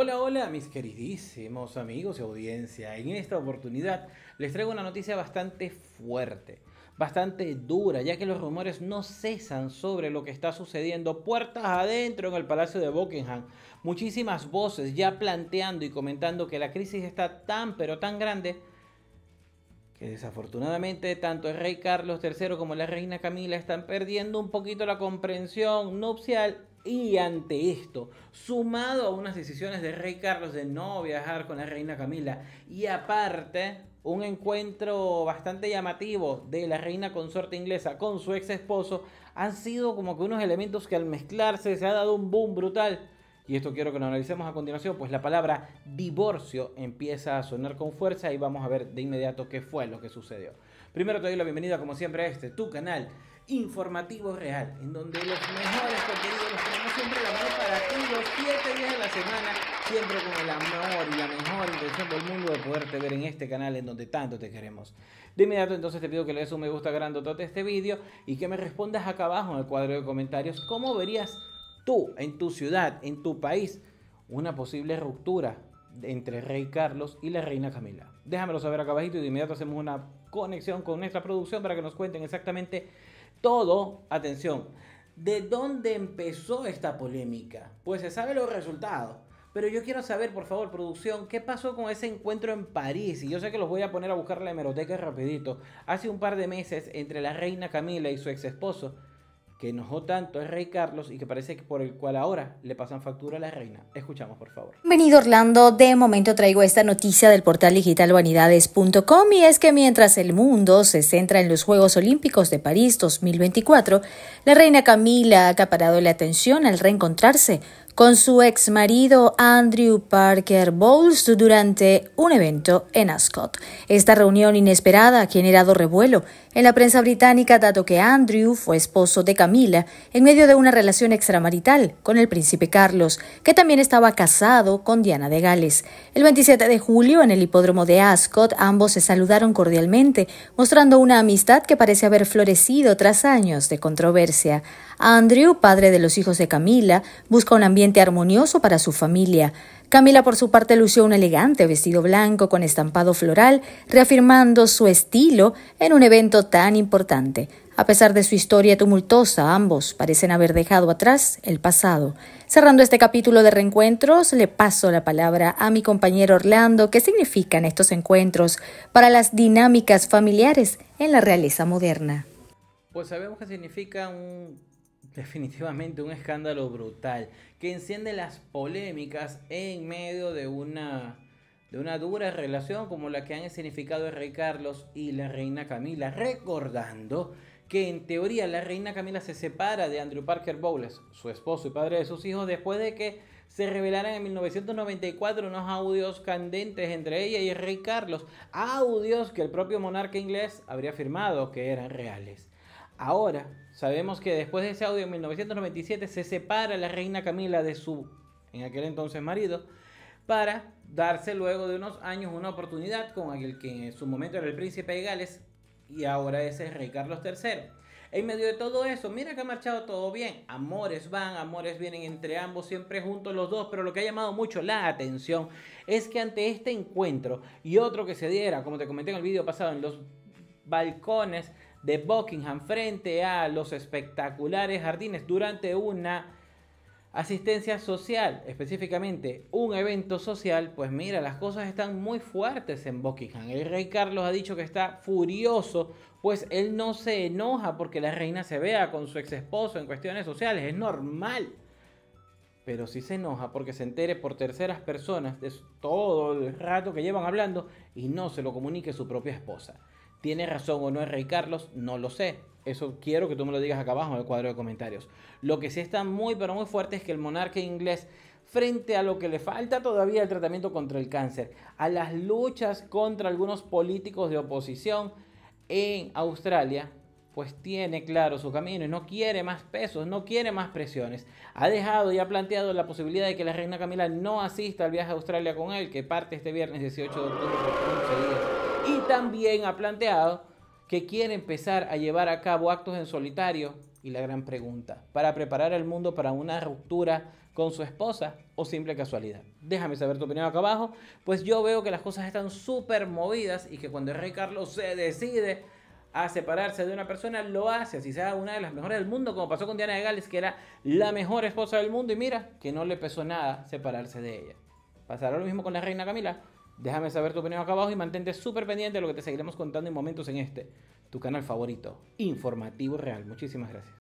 Hola, hola mis queridísimos amigos y audiencia. En esta oportunidad les traigo una noticia bastante fuerte, bastante dura, ya que los rumores no cesan sobre lo que está sucediendo puertas adentro en el Palacio de Buckingham. Muchísimas voces ya planteando y comentando que la crisis está tan pero tan grande que desafortunadamente tanto el rey Carlos III como la reina Camila están perdiendo un poquito la comprensión nupcial y ante esto, sumado a unas decisiones de rey Carlos de no viajar con la reina Camila, y aparte un encuentro bastante llamativo de la reina consorte inglesa con su ex esposo, han sido como que unos elementos que al mezclarse se ha dado un boom brutal y esto quiero que lo analicemos a continuación, pues la palabra divorcio empieza a sonar con fuerza y vamos a ver de inmediato qué fue lo que sucedió. Primero te doy la bienvenida como siempre a este, tu canal informativo real, en donde los mejores contenidos los tenemos siempre la mano para ti los 7 días de la semana, siempre con el amor y la mejor intención del mundo de poderte ver en este canal en donde tanto te queremos. De inmediato entonces te pido que le des un me gusta grande a este vídeo y que me respondas acá abajo en el cuadro de comentarios cómo verías tú, en tu ciudad, en tu país, una posible ruptura entre rey Carlos y la reina Camila. Déjamelo saber acá abajito y de inmediato hacemos una conexión con nuestra producción para que nos cuenten exactamente todo. Atención, ¿de dónde empezó esta polémica? Pues se sabe los resultados. Pero yo quiero saber, por favor, producción, ¿qué pasó con ese encuentro en París? Y yo sé que los voy a poner a buscar la hemeroteca rapidito. Hace un par de meses, entre la reina Camila y su ex esposo, que enojó tanto el rey Carlos y que parece que por el cual ahora le pasan factura a la reina. Escuchamos, por favor. Bienvenido Orlando, de momento traigo esta noticia del portal digital vanidades.com y es que mientras el mundo se centra en los Juegos Olímpicos de París 2024, la reina Camila ha acaparado la atención al reencontrarse con su ex marido Andrew Parker Bowles durante un evento en Ascot. Esta reunión inesperada ha generado revuelo en la prensa británica dado que Andrew fue esposo de Camila en medio de una relación extramarital con el príncipe Carlos, que también estaba casado con Diana de Gales. El 27 de julio en el hipódromo de Ascot ambos se saludaron cordialmente, mostrando una amistad que parece haber florecido tras años de controversia. Andrew, padre de los hijos de Camila, busca un ambiente armonioso para su familia. Camila, por su parte, lució un elegante vestido blanco con estampado floral, reafirmando su estilo en un evento tan importante. A pesar de su historia tumultuosa, ambos parecen haber dejado atrás el pasado. Cerrando este capítulo de reencuentros, le paso la palabra a mi compañero Orlando. ¿Qué significan estos encuentros para las dinámicas familiares en la realeza moderna? Pues sabemos que significa un definitivamente un escándalo brutal que enciende las polémicas en medio de una de una dura relación como la que han significado el rey Carlos y la reina Camila, recordando que en teoría la reina Camila se separa de Andrew Parker Bowles, su esposo y padre de sus hijos, después de que se revelaran en 1994 unos audios candentes entre ella y el rey Carlos, audios que el propio monarca inglés habría afirmado que eran reales. Ahora, sabemos que después de ese audio en 1997 se separa la reina Camila de su, en aquel entonces, marido, para darse luego de unos años una oportunidad con aquel que en su momento era el príncipe de Gales y ahora es el rey Carlos III. En medio de todo eso, mira que ha marchado todo bien. Amores van, amores vienen entre ambos, siempre juntos los dos, pero lo que ha llamado mucho la atención es que ante este encuentro y otro que se diera, como te comenté en el video pasado, en los balcones de Buckingham frente a los espectaculares jardines durante una asistencia social, específicamente un evento social, pues mira, las cosas están muy fuertes en Buckingham. El rey Carlos ha dicho que está furioso, pues él no se enoja porque la reina se vea con su ex esposo en cuestiones sociales, es normal. Pero sí se enoja porque se entere por terceras personas de todo el rato que llevan hablando y no se lo comunique su propia esposa. ¿Tiene razón o no Rey Carlos? No lo sé. Eso quiero que tú me lo digas acá abajo en el cuadro de comentarios. Lo que sí está muy, pero muy fuerte es que el monarca inglés, frente a lo que le falta todavía el tratamiento contra el cáncer, a las luchas contra algunos políticos de oposición en Australia, pues tiene claro su camino y no quiere más pesos, no quiere más presiones. Ha dejado y ha planteado la posibilidad de que la reina Camila no asista al viaje a Australia con él, que parte este viernes 18 de octubre y también ha planteado que quiere empezar a llevar a cabo actos en solitario y la gran pregunta, para preparar al mundo para una ruptura con su esposa o simple casualidad. Déjame saber tu opinión acá abajo, pues yo veo que las cosas están súper movidas y que cuando el rey Carlos se decide a separarse de una persona, lo hace, así sea una de las mejores del mundo, como pasó con Diana de Gales, que era la mejor esposa del mundo y mira, que no le pesó nada separarse de ella. ¿Pasará lo mismo con la reina Camila? Déjame saber tu opinión acá abajo y mantente súper pendiente de lo que te seguiremos contando en momentos en este, tu canal favorito, informativo real. Muchísimas gracias.